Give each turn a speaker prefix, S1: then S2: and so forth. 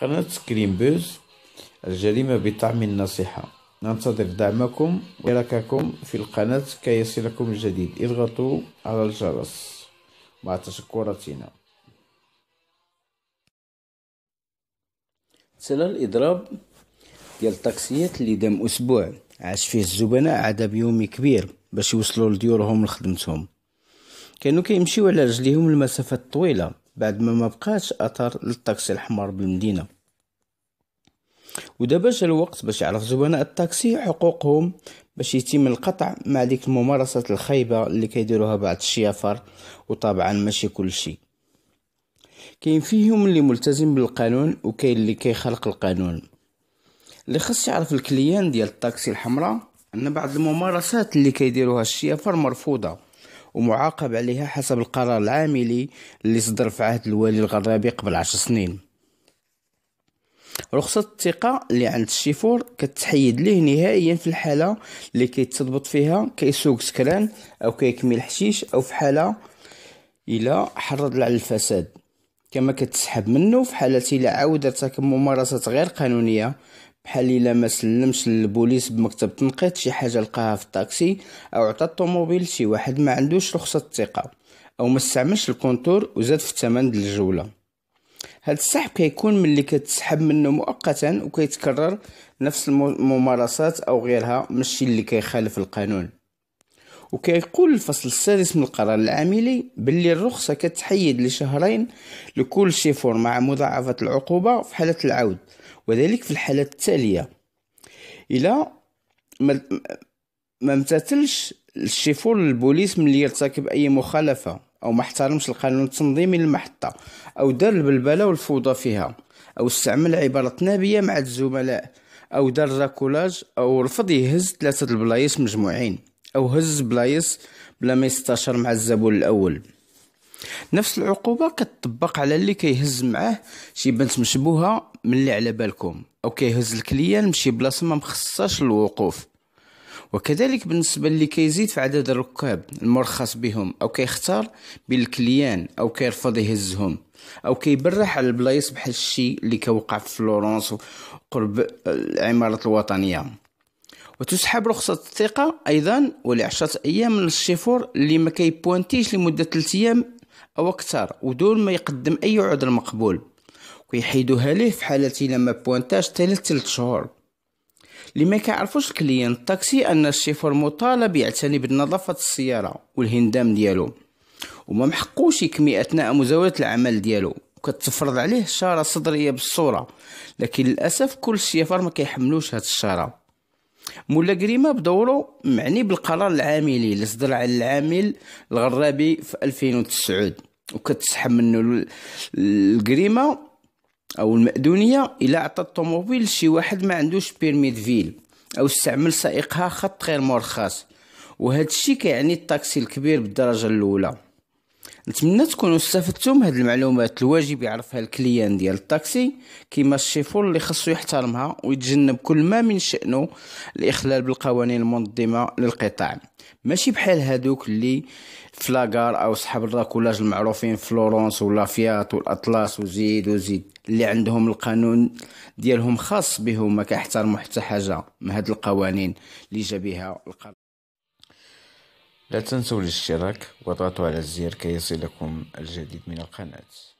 S1: قناة سكرين بوز الجريمة بطعم النصيحة ننتظر دعمكم واشتراككم في القناة كي يصلكم الجديد اضغطوا على الجرس مع تشكراتنا سلا الإضراب ديال الطاكسيات اللي دام أسبوع عاش فيه الزبناء عاد بيوم كبير باش يوصلوا لديورهم لخدمتهم كانوا كيمشيو على رجليهم المسافات الطويله بعد ما ما بقاش اثر للطاكسي الحمر بالمدينه ودابا جا الوقت باش يعرف زبناء الطاكسي حقوقهم باش يتم القطع مع ديك الممارسات الخايبه اللي كيديروها بعض الشيافر وطبعا ماشي كلشي كاين فيهم اللي ملتزم بالقانون وكاين اللي كيخلق القانون اللي خص يعرف الكليان ديال الطاكسي الحمراء ان بعض الممارسات اللي كيديروها الشيافر مرفوضه ومعاقب عليها حسب القرار العاملي اللي صدر في عهد الوالي الغرابي قبل عشر سنين رخصة الثقة اللي عند الشيفور كتحيد ليه نهائيا في الحالة اللي كيتضبط فيها كيسوق سكران أو كيكمل حشيش أو في حالة إلى حرض على الفساد كما كتسحب منه في حالة إلى عودة ارتكب ممارسة غير قانونية بحال الا ما سلمش للبوليس بمكتب تنقيط شي حاجه لقاها في الطاكسي او عطى الطوموبيل شي واحد ما عندوش رخصه الثقه او ما استعملش الكونتور وزاد في الثمن ديال الجوله هاد السحب كيكون ملي كتسحب منه مؤقتا وكيتكرر نفس الممارسات او غيرها ماشي اللي كيخالف القانون وكيقول الفصل السادس من القرار العاملي باللي الرخصة كتحيد لشهرين لكل شيفور مع مضاعفة العقوبة في حالة العود وذلك في الحالة التالية إلى ما امتثلش الشيفور للبوليس ملي يرتكب أي مخالفة أو ما احترمش القانون التنظيمي للمحطة أو دار البلبلة والفوضى فيها أو استعمل عبارة نابية مع الزملاء أو دار راكولاج أو رفض يهز ثلاثة البلايص مجموعين أو هز بلايص بلا ما يستشر مع الزبون الأول نفس العقوبة كتطبق على اللي كيهز معاه شي بنت مشبوهة من اللي على بالكم أو كيهز الكليان لشي بلاصة ما مخصاش الوقوف وكذلك بالنسبة اللي كيزيد في عدد الركاب المرخص بهم أو كيختار بالكليان أو كيرفض يهزهم أو كيبرح على البلايص بحال الشي اللي كوقع في فلورنس قرب العمارة الوطنية وتسحب رخصة الثقة أيضا ولعشرة أيام من الشيفور اللي ما كيبوانتيش لمدة ثلاثة أيام أو أكثر ودون ما يقدم أي عذر مقبول ويحيدوها ليه في حالة لما بوانتاش ثلاثة ثلاث شهور لما كيعرفوش الكليان الطاكسي أن الشيفور مطالب يعتني بنظافة السيارة والهندام ديالو وما محقوش يكمي أثناء مزاولة العمل ديالو وكتفرض عليه شارة صدرية بالصورة لكن للأسف كل الشيفار ما كيحملوش هاد الشارة مولا كريمة بدورو معني بالقرار العاملي اللي صدر على العامل الغرابي في 2009 وكتسحب منه الكريما أو المأدونية إلا عطى الطوموبيل لشي واحد ما عندوش بيرميد فيل أو استعمل سائقها خط غير مرخص وهذا الشيء كيعني الطاكسي الكبير بالدرجة الأولى نتمنى تكونوا استفدتم هاد المعلومات الواجب يعرفها الكليان ديال الطاكسي كيما الشيفور اللي خصو يحترمها ويتجنب كل ما من شأنه الاخلال بالقوانين المنظمه للقطاع ماشي بحال هادوك اللي فلاغار او صحاب الراكولاج المعروفين فلورونس ولافيات والاطلس وزيد وزيد اللي عندهم القانون ديالهم خاص بهم ما كيحترموا حتى حاجه من هاد القوانين اللي جا بها القانون لا تنسوا الاشتراك والضغط على الزر كي يصلكم الجديد من القناة